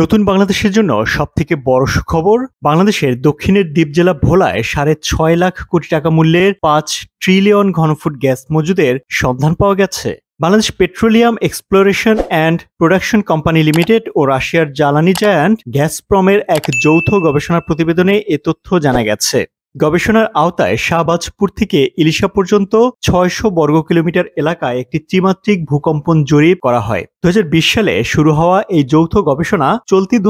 নতুন বাংলাদেশের জন্য সবথেকে বড় সুখবর বাংলাদেশের দক্ষিণের দ্বীপ জেলা ভোলায় সাড়ে ছয় লাখ কোটি টাকা মূল্যের পাঁচ ট্রিলিয়ন ঘনফুট গ্যাস মজুদের সন্ধান পাওয়া গেছে Bangladesh Petroleum Exploration and Production Company Limited ও রাশিয়ার জ্বালানি জায়ান্ট গ্যাসপ্রমের এক যৌথ গবেষণা প্রতিবেদনে এ তথ্য জানা গেছে গবেষণার আওতায় শাহবাজপুর থেকে ইলিশা পর্যন্ত ছয়শো বর্গ কিলোমিটার এলাকায় একটি ত্রিমাত্রিক ভূকম্পন জরিপ করা হয় দু সালে শুরু হওয়া এই যৌথ গবেষণা চলতি দু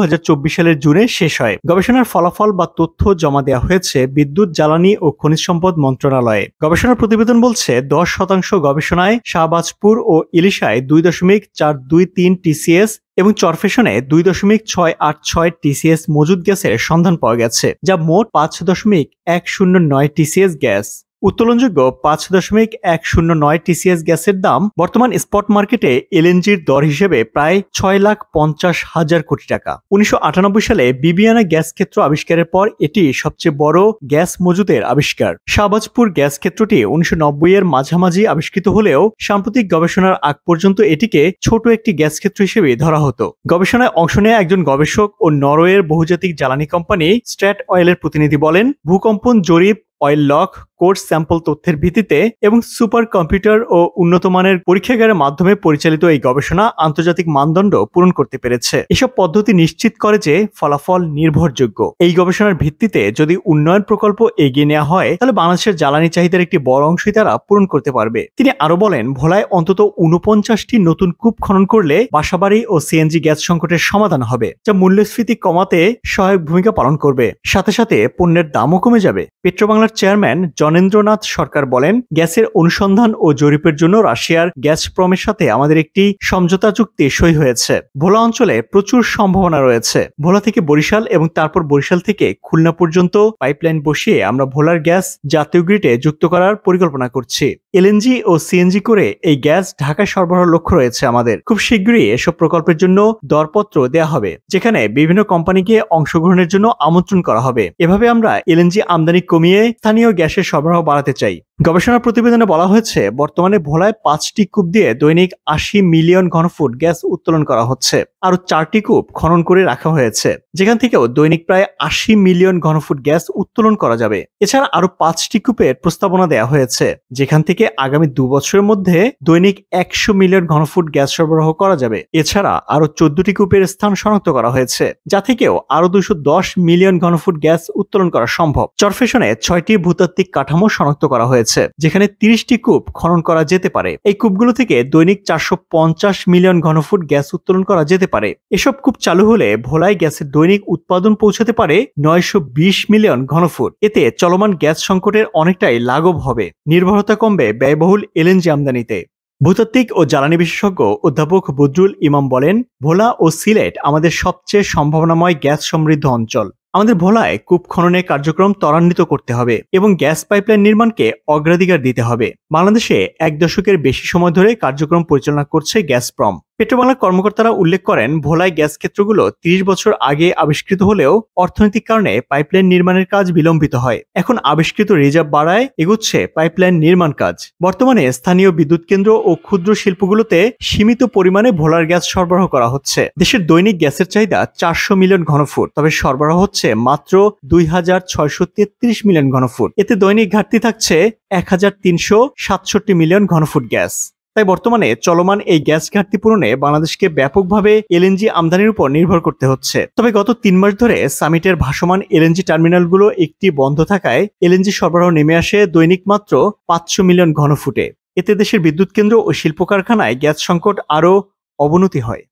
সালের জুনে শেষ হয় গবেষণার ফলাফল বা তথ্য জমা দেওয়া হয়েছে বিদ্যুৎ জ্বালানি ও খনিজ সম্পদ মন্ত্রণালয়ে গবেষণার প্রতিবেদন বলছে দশ শতাংশ গবেষণায় শাহবাজপুর ও ইলিশায় দুই দশমিক চার দুই তিন টিসিএস এবং চরফেশনে দুই দশমিক ছয় আট ছয় টিসিএস মজুদ গ্যাসের সন্ধান পাওয়া গেছে যা মোট পাঁচ দশমিক এক শূন্য নয় টিসিএস গ্যাস উত্তোলনযোগ্য পাঁচ দশমিক এক শূন্য নয় টিসিএস গ্যাসের দাম বর্তমান স্পট মার্কেটে এলএনজির দর হিসেবে প্রায় ছয় লাখ পঞ্চাশ হাজার কোটি টাকা উনিশশো সালে বিবিয়ানা গ্যাস ক্ষেত্র আবিষ্কারের পর এটি সবচেয়ে বড় গ্যাস মজুদের আবিষ্কার শাহবাজপুর গ্যাস ক্ষেত্রটি উনিশশো এর মাঝামাঝি আবিষ্কৃত হলেও সাম্প্রতিক গবেষণার আগ পর্যন্ত এটিকে ছোট একটি গ্যাস ক্ষেত্র হিসেবে ধরা হতো গবেষণায় অংশ নেয়া একজন গবেষক ও নরওয়ের বহুজাতিক জ্বালানি কোম্পানি স্ট্র্যাট অয়েলের প্রতিনিধি বলেন ভূকম্পন জরিপ অয়েল লক কোর্স স্যাম্পল তথ্যের ভিত্তিতে এবং সুপার কম্পিউটার ও উন্নতমানের পরীক্ষাগারের মাধ্যমে পরিচালিত এই গবেষণা আন্তর্জাতিক মানদণ্ড পূরণ করতে পেরেছে এসব পদ্ধতি নিশ্চিত করে যে ফলাফল নির্ভরযোগ্য এই গবেষণার ভিত্তিতে যদি উন্নয়ন প্রকল্প এগিয়ে নেওয়া হয় তাহলে বাংলাদেশের জ্বালানি চাহিদার একটি বড় অংশই তারা পূরণ করতে পারবে তিনি আরো বলেন ভোলায় অন্তত উনপঞ্চাশটি নতুন কূপ খনন করলে বাসাবাড়ি ও সিএনজি গ্যাস সংকটের সমাধান হবে যা মূল্যস্ফীতি কমাতে সহায়ক ভূমিকা পালন করবে সাথে সাথে পণ্যের দামও কমে যাবে পেট্রোবাংলা কমিশনার চেয়ারম্যান জনেন্দ্রনাথ সরকার বলেন গ্যাসের অনুসন্ধান ও জরিপের জন্য রাশিয়ার গ্যাস প্রমের সাথে আমাদের একটি সমঝোতা চুক্তি সই হয়েছে ভোলা অঞ্চলে প্রচুর সম্ভাবনা রয়েছে ভোলা থেকে বরিশাল এবং তারপর বরিশাল থেকে খুলনা পর্যন্ত পাইপলাইন বসিয়ে আমরা ভোলার গ্যাস জাতীয় গ্রিডে যুক্ত করার পরিকল্পনা করছি এলএনজি ও সিএনজি করে এই গ্যাস ঢাকায় সরবরাহ লক্ষ্য রয়েছে আমাদের খুব শীঘ্রই এসব প্রকল্পের জন্য দরপত্র দেয়া হবে যেখানে বিভিন্ন কোম্পানিকে অংশগ্রহণের জন্য আমন্ত্রণ করা হবে এভাবে আমরা এলএনজি আমদানি কমিয়ে স্থানীয় গ্যাসের সরবরাহ বাড়াতে চাই গবেষণা প্রতিবেদনে বলা হয়েছে বর্তমানে ভোলায় পাঁচটি কূপ দিয়ে দৈনিক আশি মিলিয়ন ঘনফুট গ্যাস উত্তোলন করা হচ্ছে আরও চারটি কূপ খনন করে রাখা হয়েছে যেখান থেকেও দৈনিক প্রায় আশি মিলিয়ন ঘনফুট গ্যাস উত্তোলন করা যাবে এছাড়া আরও পাঁচটি কূপের প্রস্তাবনা দেওয়া হয়েছে যেখান থেকে আগামী দু বছরের মধ্যে দৈনিক একশো মিলিয়ন ঘনফুট গ্যাস সরবরাহ করা যাবে এছাড়া আরও চোদ্দটি কূপের স্থান শনাক্ত করা হয়েছে যা থেকেও আরও দুশো মিলিয়ন ঘনফুট গ্যাস উত্তোলন করা সম্ভব চরফেশনে ছয়টি ছয়টি ভূতাত্ত্বিক কাঠামো শনাক্ত করা হয়েছে যেখানে তিরিশটি কূপ খনন করা যেতে পারে এই কূপগুলো থেকে দৈনিক চারশো মিলিয়ন ঘনফুট গ্যাস উত্তোলন করা যেতে পারে এসব কূপ চালু হলে ভোলায় গ্যাসের দৈনিক উৎপাদন পৌঁছাতে পারে নয়শো মিলিয়ন ঘনফুট এতে চলমান গ্যাস সংকটের অনেকটাই লাঘব হবে নির্ভরতা কমবে ব্যয়বহুল এলএনজি আমদানিতে ভূতাত্ত্বিক ও জ্বালানি বিশেষজ্ঞ অধ্যাপক বদরুল ইমাম বলেন ভোলা ও সিলেট আমাদের সবচেয়ে সম্ভাবনাময় গ্যাস সমৃদ্ধ অঞ্চল আমাদের ভোলায় কূপ খননের কার্যক্রম ত্বরান্বিত করতে হবে এবং গ্যাস পাইপলাইন নির্মাণকে অগ্রাধিকার দিতে হবে বাংলাদেশে এক দশকের বেশি সময় ধরে কার্যক্রম পরিচালনা করছে গ্যাসপ্রম পেট্রোবাংলার কর্মকর্তারা উল্লেখ করেন ভোলাই গ্যাস ক্ষেত্রগুলো তিরিশ বছর আগে আবিষ্কৃত হলেও অর্থনৈতিক কারণে পাইপলাইন নির্মাণের কাজ বিলম্বিত হয় এখন আবিষ্কৃত রিজার্ভ বাড়ায় এগুচ্ছে পাইপলাইন নির্মাণ কাজ বর্তমানে স্থানীয় বিদ্যুৎ কেন্দ্র ও ক্ষুদ্র শিল্পগুলোতে সীমিত পরিমাণে ভোলার গ্যাস সরবরাহ করা হচ্ছে দেশের দৈনিক গ্যাসের চাহিদা চারশো মিলিয়ন ঘনফুট তবে সরবরাহ হচ্ছে মাত্র দুই হাজার ছয়শো তেত্রিশ মিলিয়ন ঘনফুট এতে দৈনিক ঘাটতি থাকছে এক হাজার তিনশো সাতষট্টি মিলিয়ন ঘনফুট গ্যাস তাই বর্তমানে চলমান এই গ্যাস ঘাটতি পূরণে বাংলাদেশকে ব্যাপকভাবে এলএনজি আমদানির উপর নির্ভর করতে হচ্ছে তবে গত তিন মাস ধরে সামিটের ভাসমান এলএনজি টার্মিনালগুলো একটি বন্ধ থাকায় এলএনজি সরবরাহ নেমে আসে দৈনিক মাত্র পাঁচশো মিলিয়ন ঘনফুটে এতে দেশের বিদ্যুৎ কেন্দ্র ও শিল্প কারখানায় গ্যাস সংকট আরও অবনতি হয়